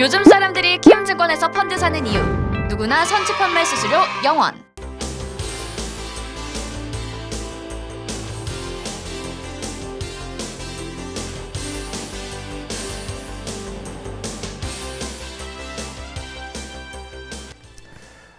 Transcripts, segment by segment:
요즘 사람들이 키움증권에서 펀드 사는 이유 누구나 선취 판매 수수료 0원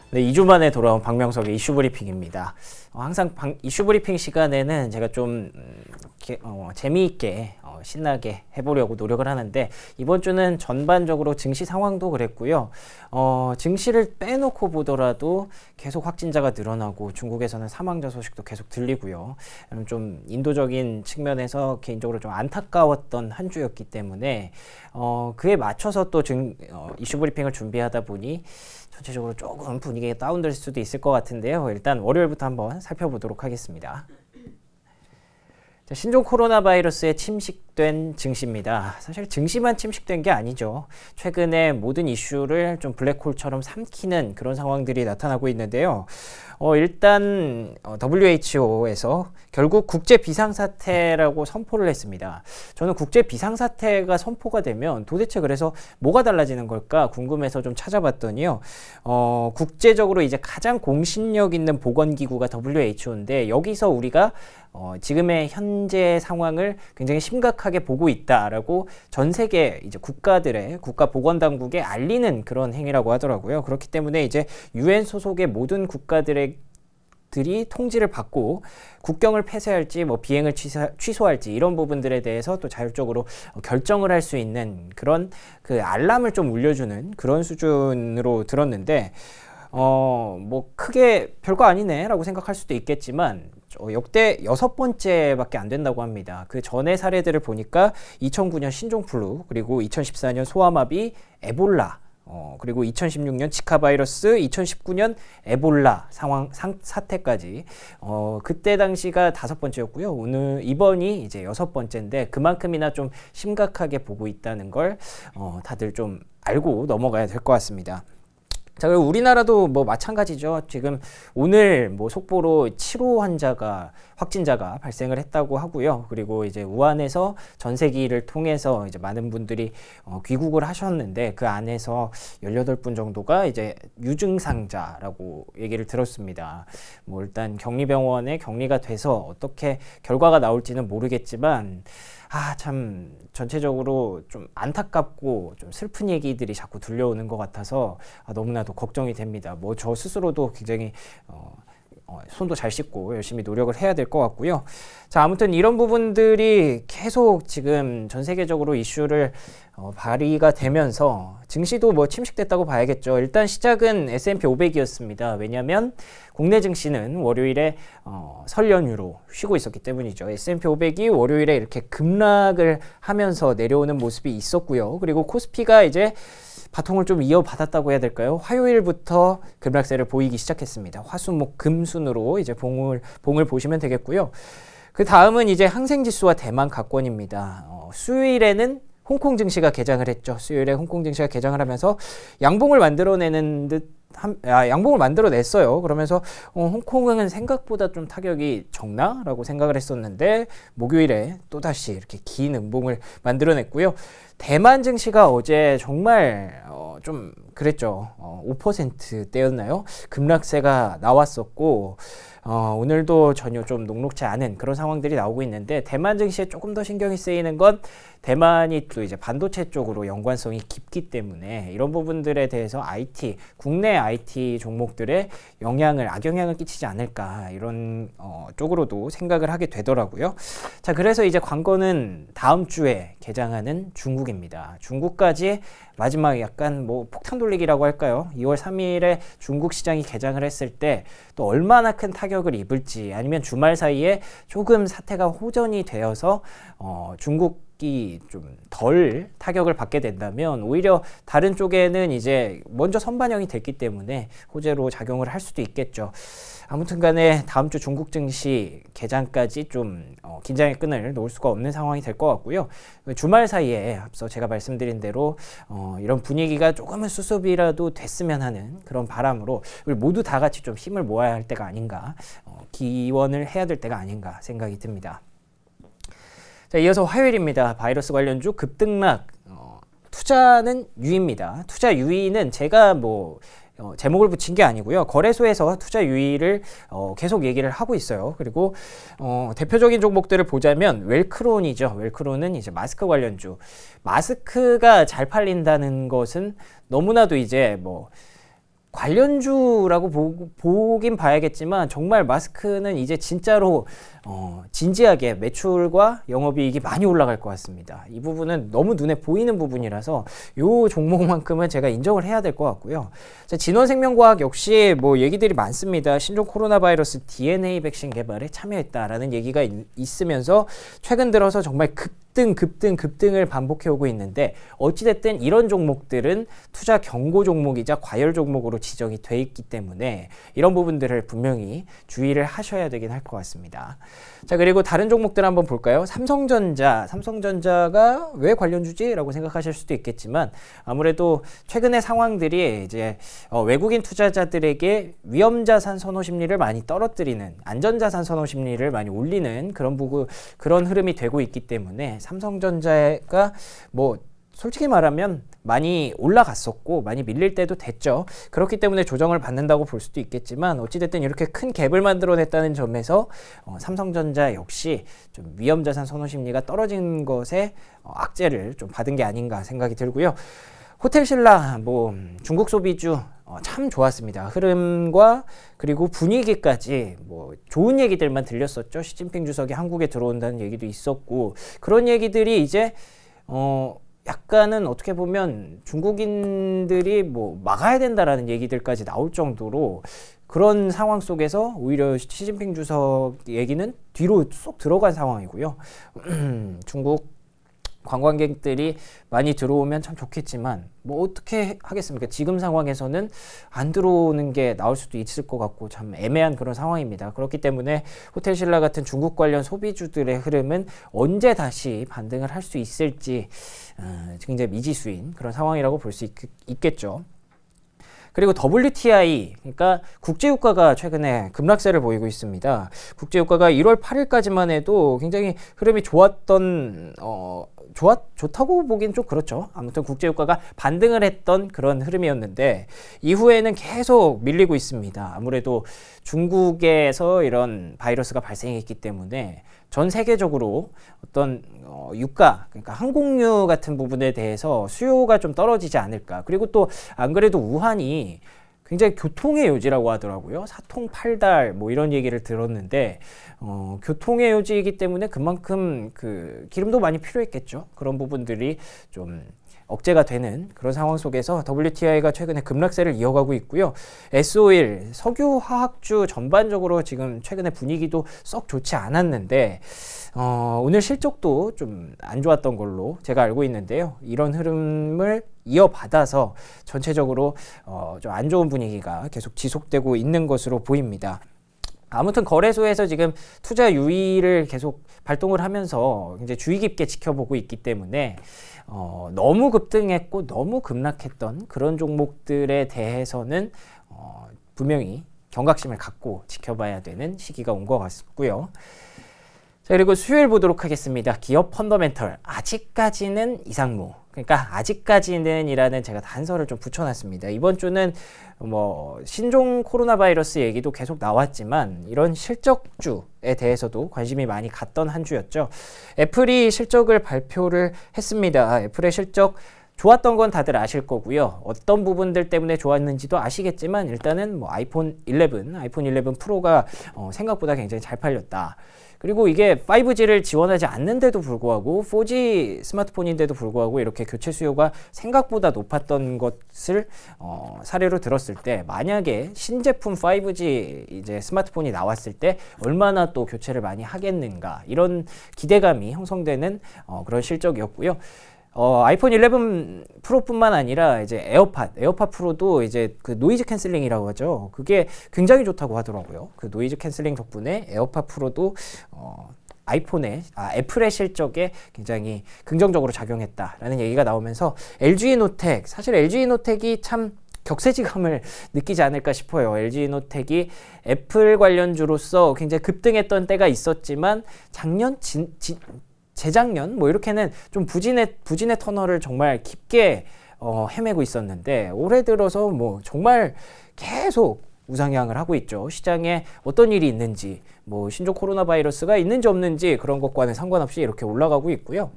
네, 2주 만에 돌아온 박명석의 이슈 브리핑입니다. 어, 항상 방, 이슈 브리핑 시간에는 제가 좀 음, 게, 어, 재미있게 신나게 해보려고 노력을 하는데 이번 주는 전반적으로 증시 상황도 그랬고요. 어, 증시를 빼놓고 보더라도 계속 확진자가 늘어나고 중국에서는 사망자 소식도 계속 들리고요. 음, 좀 인도적인 측면에서 개인적으로 좀 안타까웠던 한 주였기 때문에 어, 그에 맞춰서 또 증, 어, 이슈 브리핑을 준비하다 보니 전체적으로 조금 분위기가 다운될 수도 있을 것 같은데요. 일단 월요일부터 한번 살펴보도록 하겠습니다. 신종 코로나 바이러스에 침식 침식된 증시입니다. 사실 증시만 침식된 게 아니죠. 최근에 모든 이슈를 좀 블랙홀처럼 삼키는 그런 상황들이 나타나고 있는데요. 어, 일단 어, WHO에서 결국 국제 비상사태라고 선포를 했습니다. 저는 국제 비상사태가 선포가 되면 도대체 그래서 뭐가 달라지는 걸까 궁금해서 좀 찾아봤더니요. 어, 국제적으로 이제 가장 공신력 있는 보건기구가 WHO인데 여기서 우리가 어, 지금의 현재 상황을 굉장히 심각하게 심각하게 보고 있다라고 전 세계 이제 국가들의 국가 보건 당국에 알리는 그런 행위라고 하더라고요. 그렇기 때문에 이제 유엔 소속의 모든 국가들의 들이 통지를 받고 국경을 폐쇄할지 뭐 비행을 취소, 할지 이런 부분들에 대해서 또 자율적으로 결정을 할 수 있는 그런 그 알람을 좀 울려주는 그런 수준으로 들었는데 어 뭐 크게 별거 아니네라고 생각할 수도 있겠지만 어, 역대 여섯 번째밖에 안 된다고 합니다. 그 전의 사례들을 보니까 2009년 신종플루 그리고 2014년 소아마비 에볼라 어, 그리고 2016년 지카 바이러스, 2019년 에볼라 상황 상, 사태까지 어, 그때 당시가 다섯 번째였고요. 오늘 이번이 이제 여섯 번째인데 그만큼이나 좀 심각하게 보고 있다는 걸 어, 다들 좀 알고 넘어가야 될 것 같습니다. 자, 그리고 우리나라도 뭐 마찬가지죠. 지금 오늘 뭐 속보로 7호 환자가 확진자가 발생을 했다고 하고요. 그리고 이제 우한에서 전세기를 통해서 이제 많은 분들이 어, 귀국을 하셨는데 그 안에서 18분 정도가 이제 유증상자라고 얘기를 들었습니다. 뭐 일단 격리병원에 격리가 돼서 어떻게 결과가 나올지는 모르겠지만 아, 참, 전체적으로 좀 안타깝고 좀 슬픈 얘기들이 자꾸 들려오는 것 같아서 아, 너무나 너나도 걱정이 됩니다. 뭐 저 스스로도 굉장히 어, 어, 손도 잘 씻고 열심히 노력을 해야 될 것 같고요. 자, 아무튼 이런 부분들이 계속 지금 전 세계적으로 이슈를 어, 발휘가 되면서 증시도 뭐 침식됐다고 봐야겠죠. 일단 시작은 S&P 500이었습니다. 왜냐하면 국내 증시는 월요일에 어, 설 연휴로 쉬고 있었기 때문이죠. S&P 500이 월요일에 이렇게 급락을 하면서 내려오는 모습이 있었고요. 그리고 코스피가 이제 바통을 좀 이어받았다고 해야 될까요? 화요일부터 급락세를 보이기 시작했습니다. 화수목 금순으로 이제 봉을 봉을 보시면 되겠고요. 그 다음은 이제 항생지수와 대만 가권입니다. 어, 수요일에는 홍콩 증시가 개장을 했죠. 수요일에 홍콩 증시가 개장을 하면서 양봉을 만들어내는 듯 한, 아, 양봉을 만들어냈어요. 그러면서 어, 홍콩은 생각보다 좀 타격이 적나라고 생각을 했었는데 목요일에 또다시 이렇게 긴 음봉을 만들어냈고요. 대만 증시가 어제 정말 어, 좀 그랬죠. 어, 5%대였나요? 급락세가 나왔었고 어, 오늘도 전혀 좀 녹록치 않은 그런 상황들이 나오고 있는데 대만 증시에 조금 더 신경이 쓰이는 건 대만이 또 이제 반도체 쪽으로 연관성이 깊기 때문에 이런 부분들에 대해서 IT 국내 IT 종목들의 영향을 악영향을 끼치지 않을까 이런 어, 쪽으로도 생각을 하게 되더라고요. 자 그래서 이제 광고는 다음 주에 개장하는 중국의 중국입니다. 중국까지 마지막 약간 뭐 폭탄 돌리기라고 할까요? 2월 3일에 중국 시장이 개장을 했을 때 또 얼마나 큰 타격을 입을지 아니면 주말 사이에 조금 사태가 호전이 되어서 어, 중국 타격이 덜 타격을 받게 된다면 오히려 다른 쪽에는 이제 먼저 선반영이 됐기 때문에 호재로 작용을 할 수도 있겠죠. 아무튼간에 다음 주 중국 증시 개장까지 좀 어, 긴장의 끈을 놓을 수가 없는 상황이 될 것 같고요. 주말 사이에 앞서 제가 말씀드린 대로 어, 이런 분위기가 조금은 수습이라도 됐으면 하는 그런 바람으로 우리 모두 다 같이 좀 힘을 모아야 할 때가 아닌가, 어, 기원을 해야 될 때가 아닌가 생각이 듭니다. 자, 이어서 화요일입니다. 바이러스 관련주 급등락. 어, 투자는 유입니다. 의 투자 유의는 제가 뭐 어, 제목을 붙인 게 아니고요. 거래소에서 투자 유의를 어, 계속 얘기를 하고 있어요. 그리고 어, 대표적인 종목들을 보자면 웰크론이죠. 웰크론은 이제 마스크 관련주. 마스크가 잘 팔린다는 것은 너무나도 이제 뭐 관련주라고 보, 보긴 봐야겠지만 정말 마스크는 이제 진짜로 어, 진지하게 매출과 영업이익이 많이 올라갈 것 같습니다. 이 부분은 너무 눈에 보이는 부분이라서 이 종목만큼은 제가 인정을 해야 될 것 같고요. 자, 진원생명과학 역시 뭐 얘기들이 많습니다. 신종 코로나 바이러스 DNA 백신 개발에 참여했다라는 얘기가 있, 으면서 최근 들어서 정말 급 급등, 급등, 급등을 반복해오고 있는데 어찌됐든 이런 종목들은 투자 경고 종목이자 과열 종목으로 지정이 돼 있기 때문에 이런 부분들을 분명히 주의를 하셔야 되긴 할 것 같습니다. 자, 그리고 다른 종목들 한번 볼까요? 삼성전자. 삼성전자가 왜 관련 주지라고 생각하실 수도 있겠지만 아무래도 최근의 상황들이 이제 어, 외국인 투자자들에게 위험자산 선호 심리를 많이 떨어뜨리는 안전자산 선호 심리를 많이 올리는 그런 부구 그런 흐름이 되고 있기 때문에 삼성전자가 뭐 솔직히 말하면 많이 올라갔었고 많이 밀릴 때도 됐죠. 그렇기 때문에 조정을 받는다고 볼 수도 있겠지만 어찌됐든 이렇게 큰 갭을 만들어냈다는 점에서 어, 삼성전자 역시 좀 위험자산 선호 심리가 떨어진 것에 어, 악재를 좀 받은 게 아닌가 생각이 들고요. 호텔신라 뭐 음, 중국 소비주 어, 참 좋았습니다. 흐름과 그리고 분위기까지 뭐 좋은 얘기들만 들렸었죠. 시진핑 주석이 한국에 들어온다는 얘기도 있었고 그런 얘기들이 이제 어 약간은 어떻게 보면 중국인들이 뭐 막아야 된다라는 얘기들까지 나올 정도로 그런 상황 속에서 오히려 시진핑 주석 얘기는 뒤로 쏙 들어간 상황이고요. 중국 관광객들이 많이 들어오면 참 좋겠지만 뭐 어떻게 하겠습니까? 지금 상황에서는 안 들어오는 게 나올 수도 있을 것 같고 참 애매한 그런 상황입니다. 그렇기 때문에 호텔 신라 같은 중국 관련 소비주들의 흐름은 언제 다시 반등을 할 수 있을지 어, 굉장히 미지수인 그런 상황이라고 볼 수 있겠죠. 그리고 WTI, 그러니까 국제유가가 최근에 급락세를 보이고 있습니다. 국제유가가 1월 8일까지만 해도 굉장히 흐름이 좋았던 어, 좋았, 좋다고 보기엔 좀 그렇죠. 아무튼 국제유가가 반등을 했던 그런 흐름이었는데 이후에는 계속 밀리고 있습니다. 아무래도 중국에서 이런 바이러스가 발생했기 때문에 전 세계적으로 어떤 어, 유가 그러니까 항공유 같은 부분에 대해서 수요가 좀 떨어지지 않을까 그리고 또 안 그래도 우한이 굉장히 교통의 요지라고 하더라고요. 사통 팔달 뭐 이런 얘기를 들었는데 어, 교통의 요지이기 때문에 그만큼 그 기름도 많이 필요했겠죠. 그런 부분들이 좀 억제가 되는 그런 상황 속에서 WTI가 최근에 급락세를 이어가고 있고요. SO일 석유 화학주 전반적으로 지금 최근에 분위기도 썩 좋지 않았는데 어, 오늘 실적도 좀 안 좋았던 걸로 제가 알고 있는데요. 이런 흐름을 이어받아서 전체적으로 어, 좀안 좋은 분위기가 계속 지속되고 있는 것으로 보입니다. 아무튼 거래소에서 지금 투자 유의를 계속 발동을 하면서 이제 주의 깊게 지켜보고 있기 때문에 어, 너무 급등했고 너무 급락했던 그런 종목들에 대해서는 어, 분명히 경각심을 갖고 지켜봐야 되는 시기가 온 것 같고요. 자, 그리고 수요일 보도록 하겠습니다. 기업 펀더멘털. 아직까지는 이상무. 그러니까 아직까지는 이라는 제가 단서를 좀 붙여놨습니다. 이번 주는 뭐 신종 코로나 바이러스 얘기도 계속 나왔지만 이런 실적주에 대해서도 관심이 많이 갔던 한 주였죠. 애플이 실적을 발표를 했습니다. 애플의 실적 좋았던 건 다들 아실 거고요. 어떤 부분들 때문에 좋았는지도 아시겠지만 일단은 뭐 아이폰 11, 아이폰 11 프로가 어 생각보다 굉장히 잘 팔렸다. 그리고 이게 5G를 지원하지 않는데도 불구하고 4G 스마트폰인데도 불구하고 이렇게 교체 수요가 생각보다 높았던 것을 어, 사례로 들었을 때 만약에 신제품 5G 이제 스마트폰이 나왔을 때 얼마나 또 교체를 많이 하겠는가 이런 기대감이 형성되는 어, 그런 실적이었고요. 어, 아이폰 11 프로뿐만 아니라 이제 에어팟, 에어팟 프로도 이제 그 노이즈 캔슬링이라고 하죠. 그게 굉장히 좋다고 하더라고요. 그 노이즈 캔슬링 덕분에 에어팟 프로도 어, 아이폰의 아, 애플의 실적에 굉장히 긍정적으로 작용했다라는 얘기가 나오면서 LG 노텍 사실 LG 노텍이 참 격세지감을 느끼지 않을까 싶어요. LG 노텍이 애플 관련주로서 굉장히 급등했던 때가 있었지만 작년 진, 진, 재작년 뭐 이렇게는 좀 부진의 부진의 터널을 정말 깊게 어, 헤매고 있었는데 올해 들어서 뭐 정말 계속 우상향을 하고 있죠. 시장에 어떤 일이 있는지, 뭐 신종 코로나 바이러스가 있는지 없는지 그런 것과는 상관없이 이렇게 올라가고 있고요.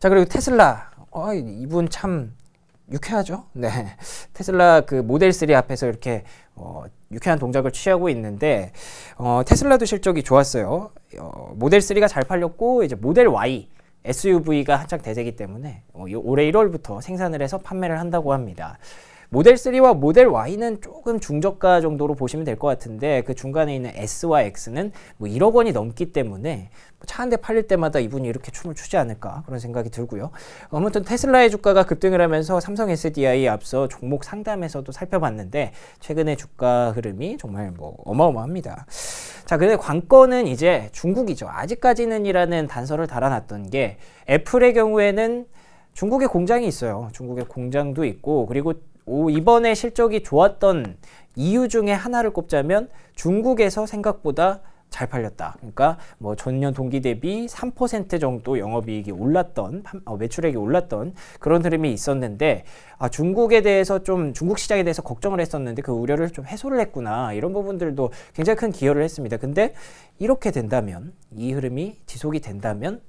자 그리고 테슬라, 어, 이분 참 유쾌하죠. 네, 테슬라 그 모델 3 앞에서 이렇게 어, 유쾌한 동작을 취하고 있는데 어, 테슬라도 실적이 좋았어요. 어, 모델 3가 잘 팔렸고 이제 모델 Y SUV가 한창 대세기 때문에 어, 올해 1월부터 생산을 해서 판매를 한다고 합니다. 모델 3와 모델 Y는 조금 중저가 정도로 보시면 될 것 같은데 그 중간에 있는 S와 X는 뭐 1억 원이 넘기 때문에 뭐 차한 대 팔릴 때마다 이분이 이렇게 춤을 추지 않을까 그런 생각이 들고요. 아무튼 테슬라의 주가가 급등을 하면서 삼성 SDI 앞서 종목 상담에서도 살펴봤는데 최근의 주가 흐름이 정말 뭐 어마어마합니다. 자, 그런데 관건은 이제 중국이죠. 아직까지는이라는 단서를 달아놨던 게 애플의 경우에는 중국에 공장이 있어요. 중국에 공장도 있고 그리고 이번에 실적이 좋았던 이유 중에 하나를 꼽자면 중국에서 생각보다 잘 팔렸다. 그러니까 뭐 전년 동기 대비 3% 정도 영업이익이 올랐던 어, 매출액이 올랐던 그런 흐름이 있었는데 아, 중국에 대해서 좀 중국 시장에 대해서 걱정을 했었는데 그 우려를 좀 해소를 했구나 이런 부분들도 굉장히 큰 기여를 했습니다. 근데 이렇게 된다면 이 흐름이 지속이 된다면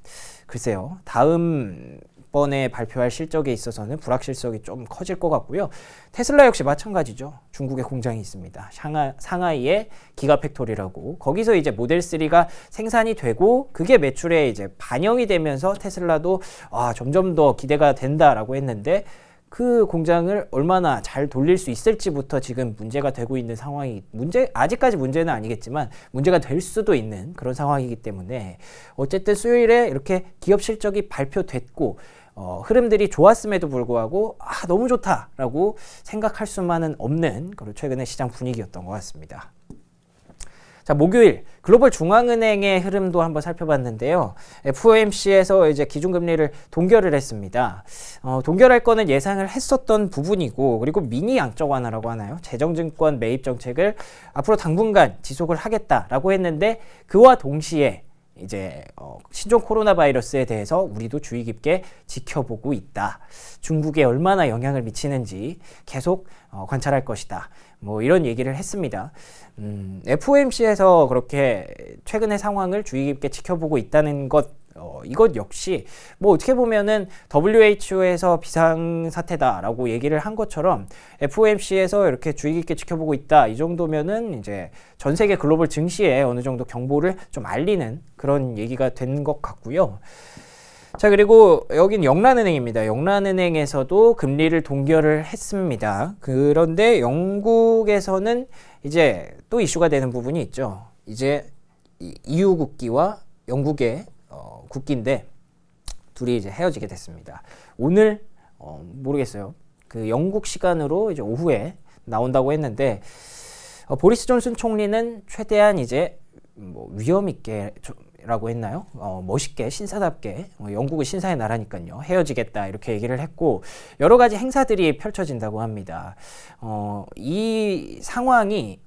글쎄요 다음 이번에 발표할 실적에 있어서는 불확실성이 좀 커질 것 같고요. 테슬라 역시 마찬가지죠. 중국에 공장이 있습니다. 상하, 상하이의 기가팩토리라고 거기서 이제 모델 3가 생산이 되고 그게 매출에 이제 반영이 되면서 테슬라도 아 점점 더 기대가 된다라고 했는데 그 공장을 얼마나 잘 돌릴 수 있을지부터 지금 문제가 되고 있는 상황이 문제 아직까지 문제는 아니겠지만 문제가 될 수도 있는 그런 상황이기 때문에 어쨌든 수요일에 이렇게 기업 실적이 발표됐고 어, 흐름들이 좋았음에도 불구하고 아 너무 좋다라고 생각할 수만은 없는 그런 최근의 시장 분위기였던 것 같습니다. 자, 목요일 글로벌 중앙은행의 흐름도 한번 살펴봤는데요. FOMC에서 이제 기준금리를 동결을 했습니다. 어, 동결할 거는 예상을 했었던 부분이고 그리고 미니 양적 완화라고 하나요? 재정증권 매입 정책을 앞으로 당분간 지속을 하겠다라고 했는데 그와 동시에 이제 어, 신종 코로나 바이러스에 대해서 우리도 주의 깊게 지켜보고 있다. 중국에 얼마나 영향을 미치는지 계속 어, 관찰할 것이다. 뭐 이런 얘기를 했습니다. 음, FOMC에서 그렇게 최근의 상황을 주의 깊게 지켜보고 있다는 것 어, 이것 역시 뭐 어떻게 보면은 WHO에서 비상사태다라고 얘기를 한 것처럼 FOMC에서 이렇게 주의 깊게 지켜보고 있다 이 정도면은 이제 전 세계 글로벌 증시에 어느 정도 경보를 좀 알리는 그런 얘기가 된 것 같고요. 자 그리고 여긴 영란은행입니다. 영란은행에서도 금리를 동결을 했습니다. 그런데 영국에서는 이제 또 이슈가 되는 부분이 있죠. 이제 EU 국기와 영국의 국기인데 둘이 이제 헤어지게 됐습니다. 오늘 어, 모르겠어요. 그 영국 시간으로 이제 오후에 나온다고 했는데 어, 보리스 존슨 총리는 최대한 이제 뭐 위험 있게 라고 했나요? 어, 멋있게 신사답게 어, 뭐 영국은 신사의 나라니까요 헤어지겠다 이렇게 얘기를 했고 여러 가지 행사들이 펼쳐진다고 합니다. 어, 이 상황이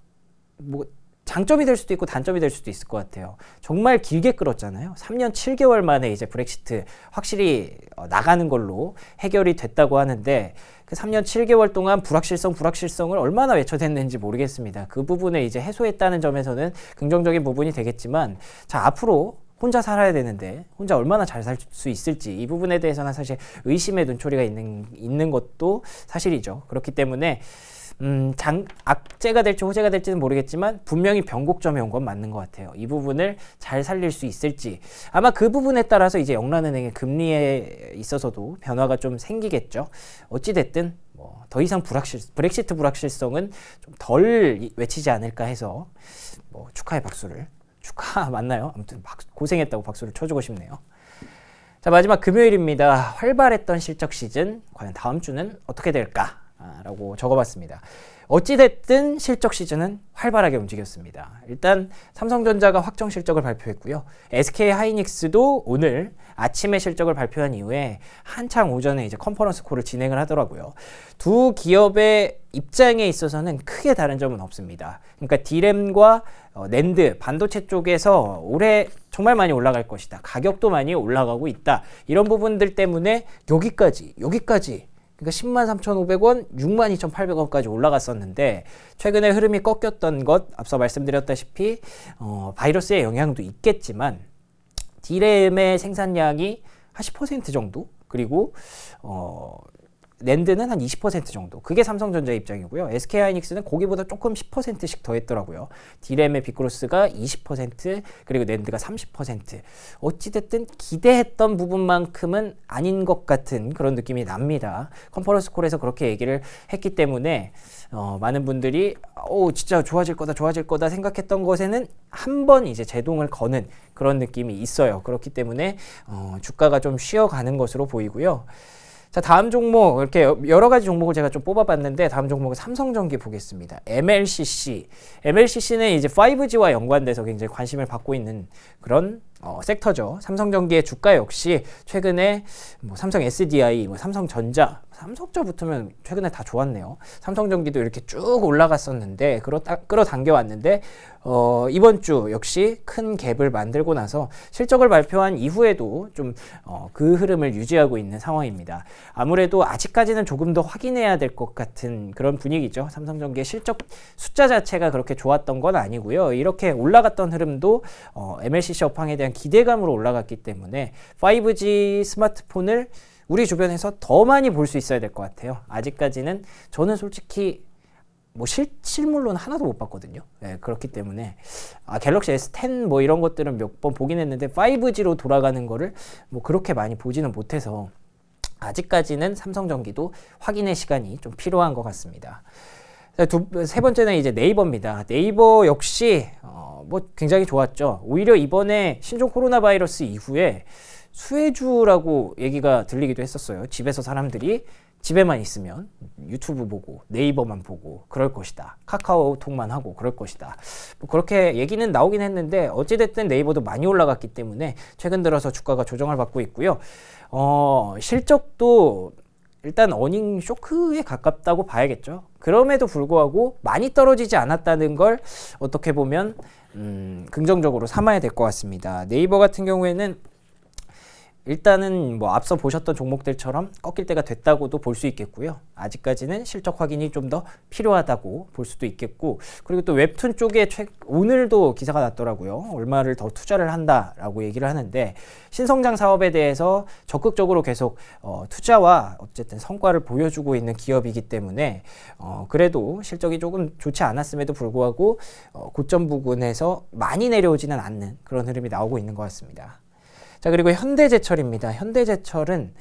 뭐 장점이 될 수도 있고 단점이 될 수도 있을 것 같아요. 정말 길게 끌었잖아요. 3년 7개월 만에 이제 브렉시트 확실히 어, 나가는 걸로 해결이 됐다고 하는데 그 3년 7개월 동안 불확실성, 불확실성을 얼마나 외쳐댔는지 모르겠습니다. 그부분에 이제 해소했다는 점에서는 긍정적인 부분이 되겠지만 자, 앞으로 혼자 살아야 되는데 혼자 얼마나 잘 살 수 있을지 이 부분에 대해서는 사실 의심의 눈초리가 있는 있는 것도 사실이죠. 그렇기 때문에 음, 장, 악재가 될지 호재가 될지는 모르겠지만 분명히 변곡점에 온 건 맞는 것 같아요. 이 부분을 잘 살릴 수 있을지 아마 그 부분에 따라서 이제 영란은행의 금리에 있어서도 변화가 좀 생기겠죠. 어찌 됐든 뭐더 이상 불확실 브렉시트 불확실성은 좀 덜 외치지 않을까 해서 뭐 축하의 박수를 축하 맞나요? 아무튼 박, 고생했다고 박수를 쳐주고 싶네요. 자 마지막 금요일입니다. 활발했던 실적 시즌 과연 다음 주는 어떻게 될까? 라고 적어봤습니다. 어찌됐든 실적 시즌은 활발하게 움직였습니다. 일단 삼성전자가 확정 실적을 발표했고요. SK 하이닉스도 오늘 아침에 실적을 발표한 이후에 한창 오전에 이제 컨퍼런스 콜을 진행을 하더라고요. 두 기업의 입장에 있어서는 크게 다른 점은 없습니다. 그러니까 디램과 어, 랜드, 반도체 쪽에서 올해 정말 많이 올라갈 것이다. 가격도 많이 올라가고 있다. 이런 부분들 때문에 여기까지, 여기까지 그러니까 10만 3,500원, 6만 2,800원까지 올라갔었는데 최근에 흐름이 꺾였던 것 앞서 말씀드렸다시피 어, 바이러스의 영향도 있겠지만 디램의 생산량이 한0 정도 그리고 어, 랜드는 한 20% 정도. 그게 삼성전자 입장이고요. SK 하이닉스는 거기보다 조금 10%씩 더 했더라고요. d 디 m 의 비크로스가 20% 그리고 랜드가 30%. 어찌 됐든 기대했던 부분만큼은 아닌 것 같은 그런 느낌이 납니다. 컨퍼런스 콜에서 그렇게 얘기를 했기 때문에 어, 많은 분들이 오 어, 진짜 좋아질 거다 좋아질 거다 생각했던 것에는 한번 이제 제동을 거는 그런 느낌이 있어요. 그렇기 때문에 어, 주가가 좀 쉬어가는 것으로 보이고요. 자, 다음 종목 이렇게 여러 가지 종목을 제가 좀 뽑아봤는데 다음 종목은 삼성전기 보겠습니다. MLCC. MLCC는 이제 5G와 연관돼서 굉장히 관심을 받고 있는 그런 어, 섹터죠. 삼성전기의 주가 역시 최근에 뭐 삼성 SDI, 뭐 삼성전자 삼성자 붙으면 최근에 다 좋았네요. 삼성전기도 이렇게 쭉 올라갔었는데 끌어당겨 왔는데 어, 이번 주 역시 큰 갭을 만들고 나서 실적을 발표한 이후에도 좀그 어, 그 흐름을 유지하고 있는 상황입니다. 아무래도 아직까지는 조금 더 확인해야 될 것 같은 그런 분위기죠. 삼성전기의 실적 숫자 자체가 그렇게 좋았던 건 아니고요. 이렇게 올라갔던 흐름도 어, MLCC 업황에 대한 기대감으로 올라갔기 때문에 5G 스마트폰을 우리 주변에서 더 많이 볼 수 있어야 될 것 같아요. 아직까지는 저는 솔직히 뭐 실, 실물로는 하나도 못 봤거든요. 네, 그렇기 때문에 아, 갤럭시 S10 뭐 이런 것들은 몇 번 보긴 했는데 5G로 돌아가는 거를 뭐 그렇게 많이 보지는 못해서 아직까지는 삼성전기도 확인의 시간이 좀 필요한 것 같습니다. 두, 세 번째는 이제 네이버입니다. 네이버 역시 어, 뭐 굉장히 좋았죠. 오히려 이번에 신종 코로나 바이러스 이후에 수혜주라고 얘기가 들리기도 했었어요. 집에서 사람들이 집에만 있으면 유튜브 보고 네이버만 보고 그럴 것이다. 카카오톡만 하고 그럴 것이다. 뭐 그렇게 얘기는 나오긴 했는데 어찌됐든 네이버도 많이 올라갔기 때문에 최근 들어서 주가가 조정을 받고 있고요. 어, 실적도 일단 어닝 쇼크에 가깝다고 봐야겠죠. 그럼에도 불구하고 많이 떨어지지 않았다는 걸 어떻게 보면 음, 긍정적으로 삼아야 될 것 같습니다. 네이버 같은 경우에는 일단은 뭐 앞서 보셨던 종목들처럼 꺾일 때가 됐다고도 볼 수 있겠고요. 아직까지는 실적 확인이 좀 더 필요하다고 볼 수도 있겠고 그리고 또 웹툰 쪽에 최, 오늘도 기사가 났더라고요. 얼마를 더 투자를 한다라고 얘기를 하는데 신성장 사업에 대해서 적극적으로 계속 어, 투자와 어쨌든 성과를 보여주고 있는 기업이기 때문에 어, 그래도 실적이 조금 좋지 않았음에도 불구하고 어, 고점 부근에서 많이 내려오지는 않는 그런 흐름이 나오고 있는 것 같습니다. 자, 그리고 현대제철입니다. 현대제철은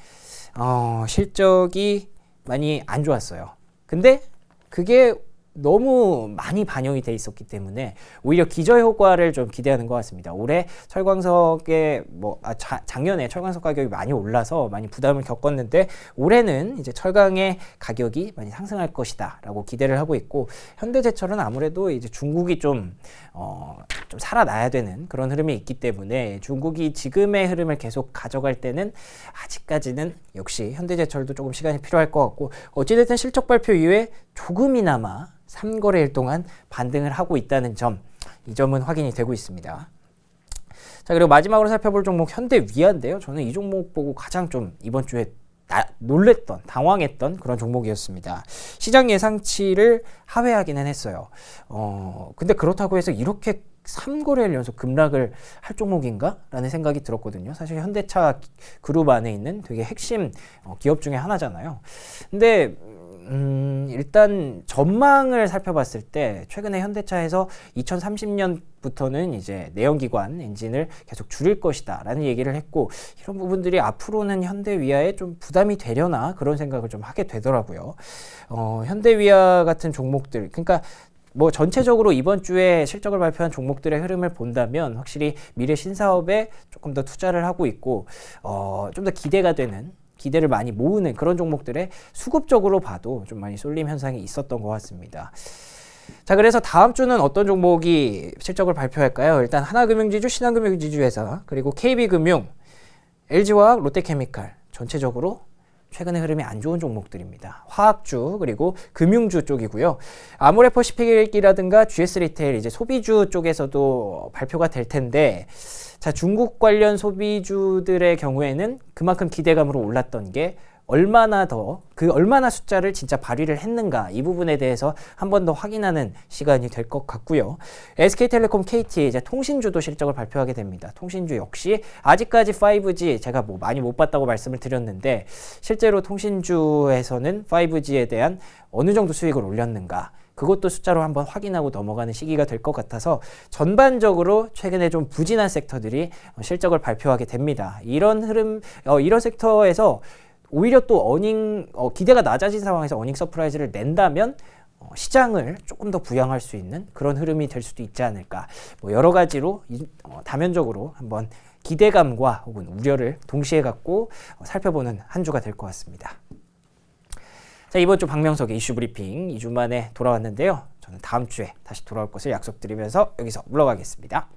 어, 실적이 많이 안 좋았어요. 근데 그게 너무 많이 반영이 돼 있었기 때문에 오히려 기저효과를 좀 기대하는 것 같습니다. 올해 철광석에뭐 아, 자, 작년에 철광석 가격이 많이 올라서 많이 부담을 겪었는데 올해는 이제 철강의 가격이 많이 상승할 것이다라고 기대를 하고 있고 현대제철은 아무래도 이제 중국이 좀 어, 좀 살아나야 되는 그런 흐름이 있기 때문에 중국이 지금의 흐름을 계속 가져갈 때는 아직까지는 역시 현대제철도 조금 시간이 필요할 것 같고 어찌됐든 실적 발표 이후에 조금이나마 3거래일 동안 반등을 하고 있다는 점, 이 점은 확인이 되고 있습니다. 자, 그리고 마지막으로 살펴볼 종목 현대 위안데요. 저는 이 종목 보고 가장 좀 이번 주에 놀랬던, 당황했던 그런 종목이었습니다. 시장 예상치를 하회하기는 했어요. 어, 근데 그렇다고 해서 이렇게 3거래일 연속 급락을 할 종목인가? 라는 생각이 들었거든요. 사실 현대차 그룹 안에 있는 되게 핵심 어, 기업 중에 하나잖아요. 근데 음, 일단 전망을 살펴봤을 때 최근에 현대차에서 2030년부터는 이제 내연기관 엔진을 계속 줄일 것이다 라는 얘기를 했고 이런 부분들이 앞으로는 현대위아에 좀 부담이 되려나 그런 생각을 좀 하게 되더라고요. 어, 현대위아 같은 종목들 그러니까 뭐 전체적으로 이번 주에 실적을 발표한 종목들의 흐름을 본다면 확실히 미래 신사업에 조금 더 투자를 하고 있고 어, 좀 더 기대가 되는 기대를 많이 모으는 그런 종목들의 수급적으로 봐도 좀 많이 쏠림 현상이 있었던 것 같습니다. 자 그래서 다음 주는 어떤 종목이 실적을 발표할까요? 일단 하나금융지주, 신한금융지주회사, 그리고 KB금융, LG화학, 롯데케미칼 전체적으로 최근의 흐름이 안 좋은 종목들입니다. 화학주 그리고 금융주 쪽이고요. 아모레퍼시픽이라든가 GS리테일 이제 소비주 쪽에서도 발표가 될 텐데 자 중국 관련 소비주들의 경우에는 그만큼 기대감으로 올랐던 게 얼마나 더 그 얼마나 숫자를 진짜 발휘를 했는가 이 부분에 대해서 한 번 더 확인하는 시간이 될 것 같고요. SK텔레콤, KT 이제 통신주도 실적을 발표하게 됩니다. 통신주 역시 아직까지 5G 제가 뭐 많이 못 봤다고 말씀을 드렸는데 실제로 통신주에서는 5G에 대한 어느 정도 수익을 올렸는가 그것도 숫자로 한번 확인하고 넘어가는 시기가 될 것 같아서 전반적으로 최근에 좀 부진한 섹터들이 실적을 발표하게 됩니다. 이런 흐름, 어, 이런 섹터에서 오히려 또 어닝 어, 기대가 낮아진 상황에서 어닝 서프라이즈를 낸다면 어, 시장을 조금 더 부양할 수 있는 그런 흐름이 될 수도 있지 않을까 뭐 여러 가지로 이, 어, 다면적으로 한번 기대감과 혹은 우려를 동시에 갖고 어, 살펴보는 한 주가 될 것 같습니다. 자 이번 주 박명석의 이슈 브리핑 2주 만에 돌아왔는데요. 저는 다음 주에 다시 돌아올 것을 약속드리면서 여기서 물러가겠습니다.